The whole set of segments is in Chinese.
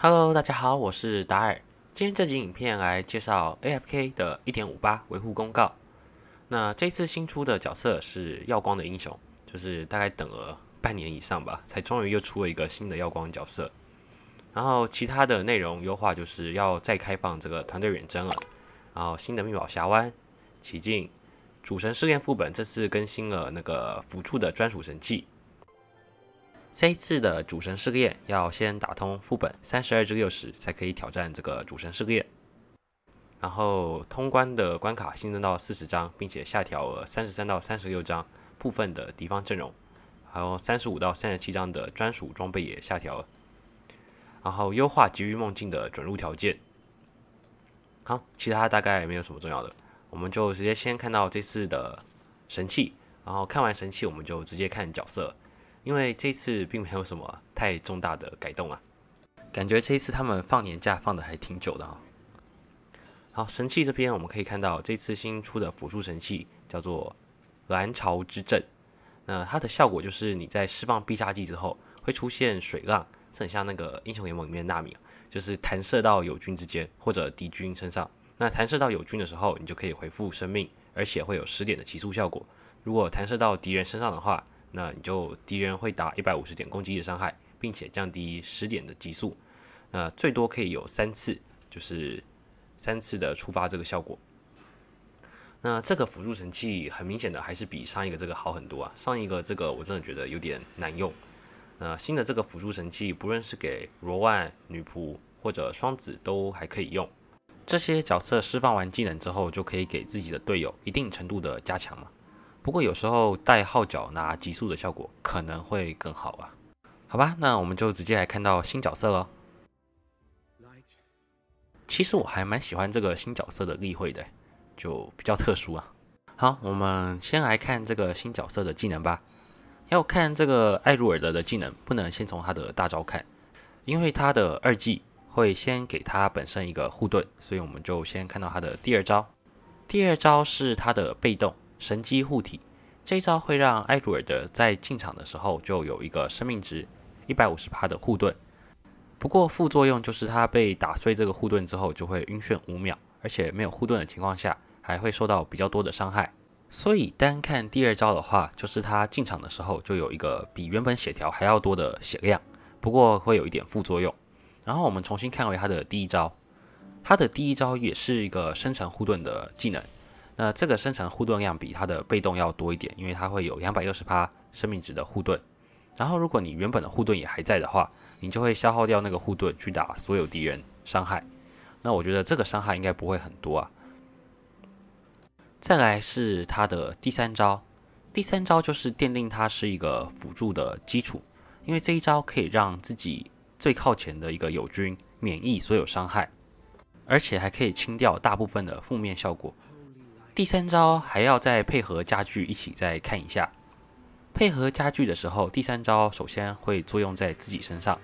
Hello，大家好，我是达尔。今天这集影片来介绍 AFK 的1.58维护公告。那这次新出的角色是耀光的英雄，就是大概等了半年以上吧，才终于又出了一个新的耀光角色。然后其他的内容优化就是要再开放这个团队远征了，然后新的密宝峡湾、奇境、主神试炼副本，这次更新了那个辅助的专属神器。这一次的主神试炼要先打通副本三十二至六十才可以挑战这个主神试炼，然后通关的关卡新增到四十张，并且下调了三十三到三十六张部分的敌方阵容，还有三十五到三十七张的专属装备也下调了，然后优化极域梦境的准入条件。好，其他大概没有什么重要的，我们就直接先看到这次的神器，然后看完神器，我们就直接看角色。因为这次并没有什么太重大的改动啊，感觉这一次他们放年假放的还挺久的哈。好，神器这边我们可以看到，这次新出的辅助神器叫做蓝潮之阵。那它的效果就是你在释放必杀技之后会出现水浪，很像那个英雄联盟里面的纳米，就是弹射到友军之间或者敌军身上。那弹射到友军的时候，你就可以回复生命，而且会有十点的急速效果。如果弹射到敌人身上的话，那你就敌人会打一百五十点攻击的伤害，并且降低十点的急速。那最多可以有三次，就是三次的触发这个效果。那这个辅助神器很明显的还是比上一个这个好很多啊。上一个这个我真的觉得有点难用。呃，新的这个辅助神器，不论是给罗万女仆或者双子都还可以用。这些角色释放完技能之后，就可以给自己的队友一定程度的加强嘛。不过有时候带号角拿极速的效果可能会更好啊。好吧，那我们就直接来看到新角色喽。其实我还蛮喜欢这个新角色的例会的，就比较特殊啊。好，我们先来看这个新角色的技能吧。要看这个艾露尔德的技能，不能先从他的大招看，因为他的二技会先给他本身一个护盾，所以我们就先看到他的第二招。第二招是他的被动。神机护体，这一招会让艾弗尔德在进场的时候就有一个生命值一百五十帕的护盾。不过副作用就是他被打碎这个护盾之后就会晕眩五秒，而且没有护盾的情况下还会受到比较多的伤害。所以单看第二招的话，就是他进场的时候就有一个比原本血条还要多的血量，不过会有一点副作用。然后我们重新看回他的第一招，他的第一招也是一个生成护盾的技能。那这个生成护盾量比它的被动要多一点，因为它会有两百六十八生命值的护盾。然后如果你原本的护盾也还在的话，你就会消耗掉那个护盾去打所有敌人伤害。那我觉得这个伤害应该不会很多啊。再来是它的第三招，第三招就是奠定它是一个辅助的基础，因为这一招可以让自己最靠前的一个友军免疫所有伤害，而且还可以清掉大部分的负面效果。第三招还要再配合家具一起再看一下，配合家具的时候，第三招首先会作用在自己身上，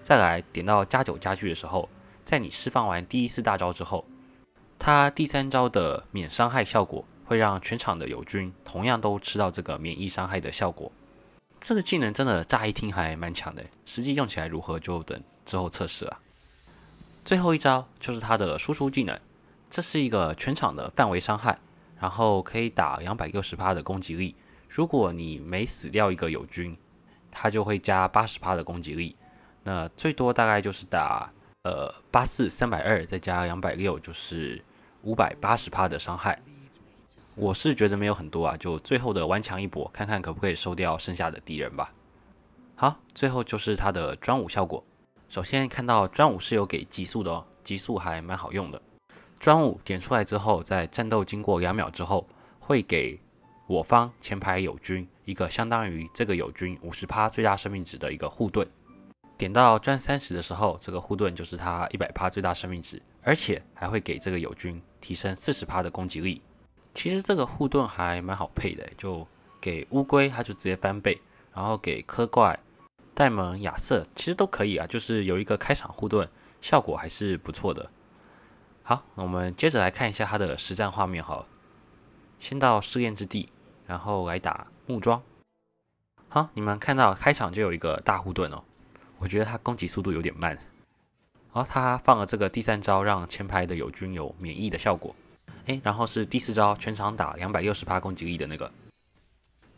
再来点到加九家具的时候，在你释放完第一次大招之后，他第三招的免伤害效果会让全场的友军同样都吃到这个免疫伤害的效果。这个技能真的乍一听还蛮强的，实际用起来如何就等之后测试了。最后一招就是他的输出技能，这是一个全场的范围伤害。然后可以打两百六十帕的攻击力，如果你每死掉一个友军，它就会加八十帕的攻击力，那最多大概就是打呃八四三百二，再加两百六就是五百八十帕的伤害。我是觉得没有很多啊，就最后的顽强一搏，看看可不可以收掉剩下的敌人吧。好，最后就是它的专武效果，首先看到专武是有给极速的哦，极速还蛮好用的。专武点出来之后，在战斗经过两秒之后，会给我方前排友军一个相当于这个友军五十最大生命值的一个护盾。点到钻三十的时候，这个护盾就是他一百最大生命值，而且还会给这个友军提升四十的攻击力。其实这个护盾还蛮好配的，就给乌龟它就直接翻倍，然后给科怪、戴蒙、亚瑟其实都可以啊，就是有一个开场护盾，效果还是不错的。好，我们接着来看一下他的实战画面哈。先到试验之地，然后来打木桩。好，你们看到开场就有一个大护盾哦。我觉得他攻击速度有点慢。好，他放了这个第三招，让前排的友军有免疫的效果。哎，然后是第四招，全场打两百六十八攻击力的那个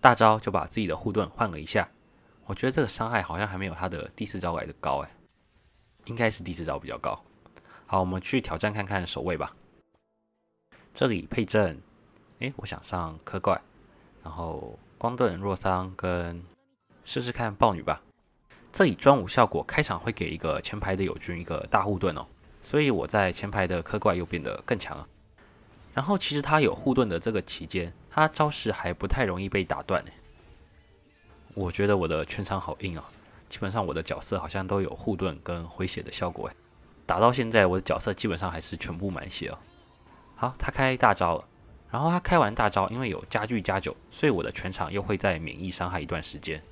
大招，就把自己的护盾换了一下。我觉得这个伤害好像还没有他的第四招来的高哎，应该是第四招比较高。好，我们去挑战看看守卫吧。这里配阵，哎，我想上科怪，然后光盾若桑跟试试看豹女吧。这里专武效果开场会给一个前排的友军一个大护盾哦，所以我在前排的科怪又变得更强了。然后其实他有护盾的这个期间，他招式还不太容易被打断。我觉得我的全场好硬啊，基本上我的角色好像都有护盾跟回血的效果哎。打到现在，我的角色基本上还是全部满血哦。好，他开大招了，然后他开完大招，因为有加具加九，所以我的全场又会在免疫伤害一段时间。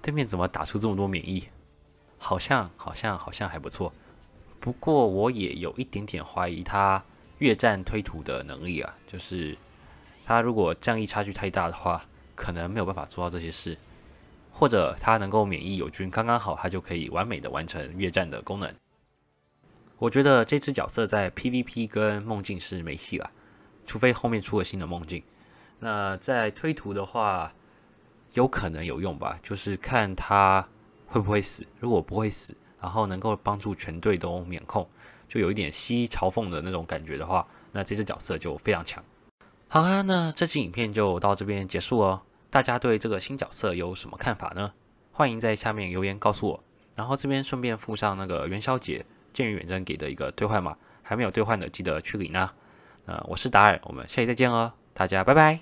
对面怎么打出这么多免疫？好像好像好像还不错。不过我也有一点点怀疑他越战推土的能力啊，就是他如果战力差距太大的话，可能没有办法做到这些事，或者他能够免疫友军刚刚好，他就可以完美的完成越战的功能。我觉得这只角色在 PVP 跟梦境是没戏了，除非后面出了新的梦境。那在推图的话，有可能有用吧，就是看他会不会死。如果不会死，然后能够帮助全队都免控，就有一点吸嘲讽的那种感觉的话，那这只角色就非常强。好啦，那这期影片就到这边结束哦。大家对这个新角色有什么看法呢？欢迎在下面留言告诉我。然后这边顺便附上那个元宵节。剑与远征给的一个兑换码，还没有兑换的记得去领啊。呃，我是达尔，我们下期再见哦，大家拜拜。